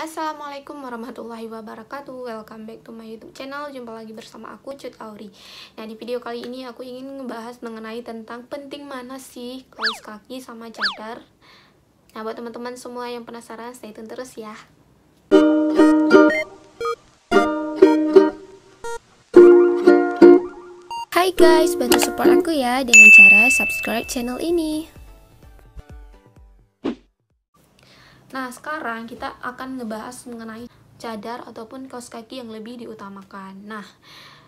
Assalamualaikum warahmatullahi wabarakatuh Welcome back to my youtube channel Jumpa lagi bersama aku Cut Auri Nah di video kali ini aku ingin ngebahas mengenai tentang penting mana sih kaos kaki sama cadar Nah buat teman-teman semua yang penasaran stay tune terus ya Hai guys, bantu support aku ya dengan cara subscribe channel ini Nah, sekarang kita akan ngebahas mengenai cadar ataupun kaos kaki yang lebih diutamakan. Nah,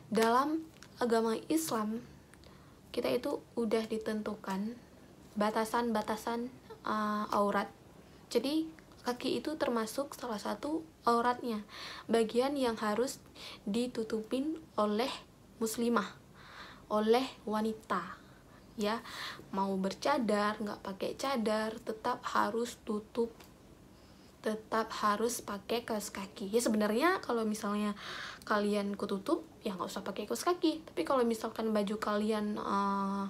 dalam agama Islam kita itu udah ditentukan batasan-batasan uh, aurat. Jadi kaki itu termasuk salah satu auratnya, bagian yang harus ditutupin oleh muslimah, oleh wanita. Ya, mau bercadar, nggak pakai cadar, tetap harus tutup tetap harus pakai kaos kaki ya sebenarnya kalau misalnya kalian kututup ya nggak usah pakai kaos kaki tapi kalau misalkan baju kalian eh,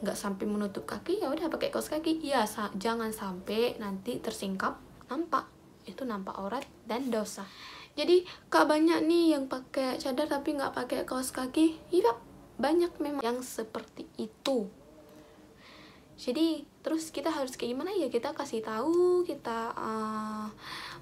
nggak uh, sampai menutup kaki ya udah pakai kaos kaki ya sa jangan sampai nanti tersingkap nampak itu nampak aurat dan dosa jadi kak banyak nih yang pakai cadar tapi nggak pakai kaos kaki iya banyak memang yang seperti itu jadi terus kita harus kayak gimana ya kita kasih tahu kita uh,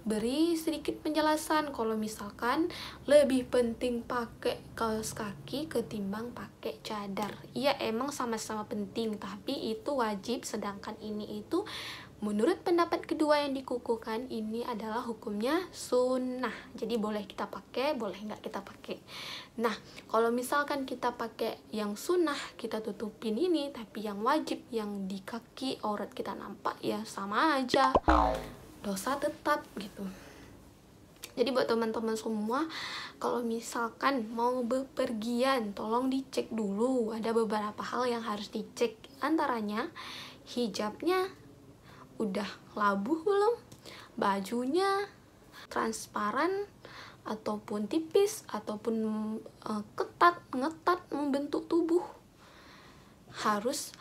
beri sedikit penjelasan kalau misalkan lebih penting pakai kaos kaki ketimbang pakai cadar ya emang sama-sama penting tapi itu wajib sedangkan ini itu Menurut pendapat kedua yang dikukuhkan ini adalah hukumnya sunnah. Jadi boleh kita pakai, boleh nggak kita pakai. Nah, kalau misalkan kita pakai yang sunnah, kita tutupin ini, tapi yang wajib, yang di kaki aurat kita nampak, ya sama aja. Dosa tetap gitu. Jadi buat teman-teman semua, kalau misalkan mau bepergian, tolong dicek dulu. Ada beberapa hal yang harus dicek. Antaranya, hijabnya udah labuh belum bajunya transparan ataupun tipis ataupun e, ketat ngetat membentuk tubuh harus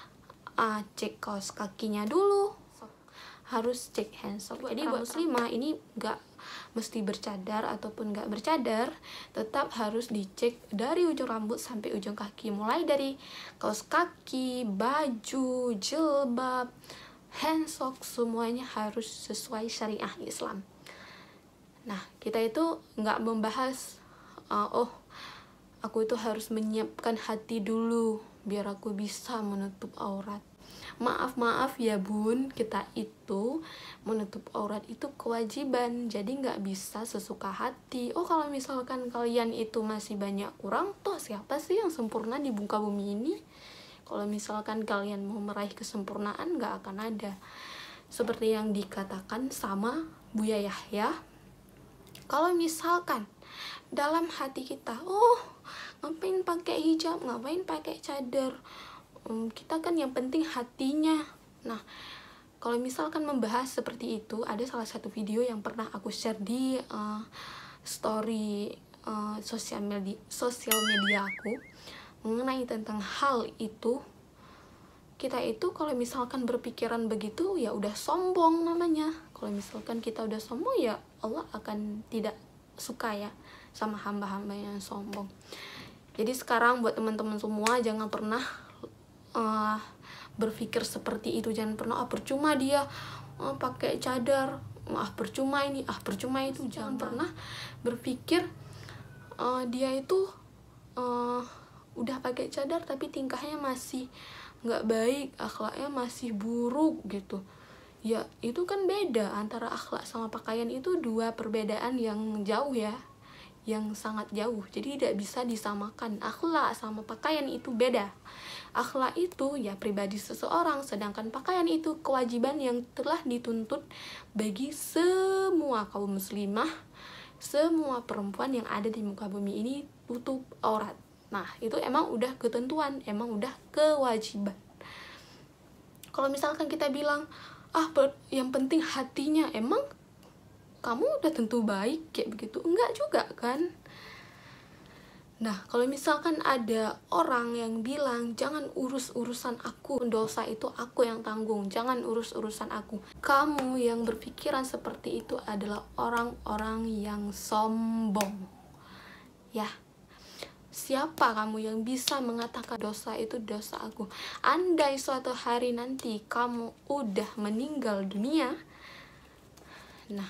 e, cek kaos kakinya dulu harus cek handsock jadi buat muslimah ini nggak mesti bercadar ataupun nggak bercadar tetap harus dicek dari ujung rambut sampai ujung kaki mulai dari kaos kaki baju jilbab handsock semuanya harus sesuai syariah Islam nah kita itu nggak membahas uh, oh aku itu harus menyiapkan hati dulu biar aku bisa menutup aurat maaf maaf ya bun kita itu menutup aurat itu kewajiban jadi nggak bisa sesuka hati oh kalau misalkan kalian itu masih banyak kurang toh siapa sih yang sempurna di muka bumi ini kalau misalkan kalian mau meraih kesempurnaan nggak akan ada seperti yang dikatakan sama Buya Yahya kalau misalkan dalam hati kita oh ngapain pakai hijab ngapain pakai cadar um, kita kan yang penting hatinya nah kalau misalkan membahas seperti itu ada salah satu video yang pernah aku share di uh, story uh, sosial media sosial media aku mengenai tentang hal itu kita itu kalau misalkan berpikiran begitu ya udah sombong namanya kalau misalkan kita udah sombong ya Allah akan tidak suka ya sama hamba-hamba yang sombong jadi sekarang buat teman-teman semua jangan pernah uh, berpikir seperti itu jangan pernah ah percuma dia ah, pakai cadar ah percuma ini ah percuma itu jangan, jangan pernah berpikir uh, dia itu uh, udah pakai cadar tapi tingkahnya masih nggak baik akhlaknya masih buruk gitu ya itu kan beda antara akhlak sama pakaian itu dua perbedaan yang jauh ya yang sangat jauh jadi tidak bisa disamakan akhlak sama pakaian itu beda akhlak itu ya pribadi seseorang sedangkan pakaian itu kewajiban yang telah dituntut bagi semua kaum muslimah semua perempuan yang ada di muka bumi ini tutup aurat Nah, itu emang udah ketentuan, emang udah kewajiban. Kalau misalkan kita bilang, ah yang penting hatinya, emang kamu udah tentu baik kayak begitu? Enggak juga kan? Nah, kalau misalkan ada orang yang bilang, jangan urus urusan aku, dosa itu aku yang tanggung, jangan urus urusan aku. Kamu yang berpikiran seperti itu adalah orang-orang yang sombong. Ya, Siapa kamu yang bisa mengatakan dosa itu dosa aku? Andai suatu hari nanti kamu udah meninggal dunia, nah,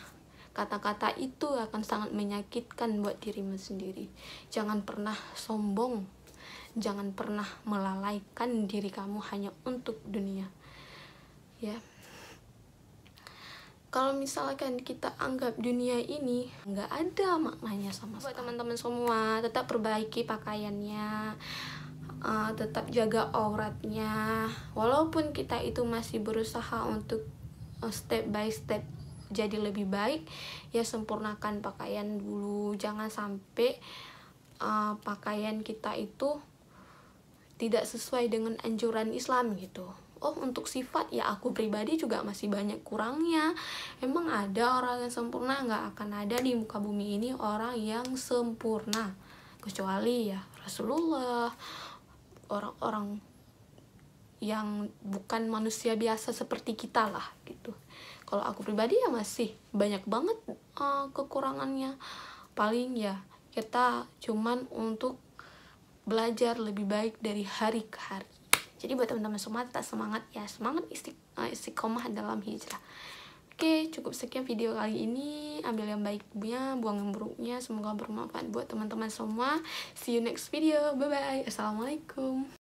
kata-kata itu akan sangat menyakitkan buat dirimu sendiri. Jangan pernah sombong, jangan pernah melalaikan diri kamu hanya untuk dunia. Ya. Yeah kalau misalkan kita anggap dunia ini nggak ada maknanya sama sekali teman-teman semua tetap perbaiki pakaiannya uh, tetap jaga auratnya walaupun kita itu masih berusaha untuk eh, step by step jadi lebih baik ya sempurnakan pakaian dulu jangan sampai uh, pakaian kita itu tidak sesuai dengan anjuran Islam gitu oh untuk sifat ya aku pribadi juga masih banyak kurangnya emang ada orang yang sempurna nggak akan ada di muka bumi ini orang yang sempurna kecuali ya Rasulullah orang-orang yang bukan manusia biasa seperti kita lah gitu kalau aku pribadi ya masih banyak banget uh, kekurangannya paling ya kita cuman untuk belajar lebih baik dari hari ke hari jadi buat teman-teman semua tetap semangat ya semangat eh, istiqomah dalam hijrah Oke, cukup sekian video kali ini. Ambil yang baiknya, buang yang buruknya. Semoga bermanfaat buat teman-teman semua. See you next video. Bye-bye. Assalamualaikum.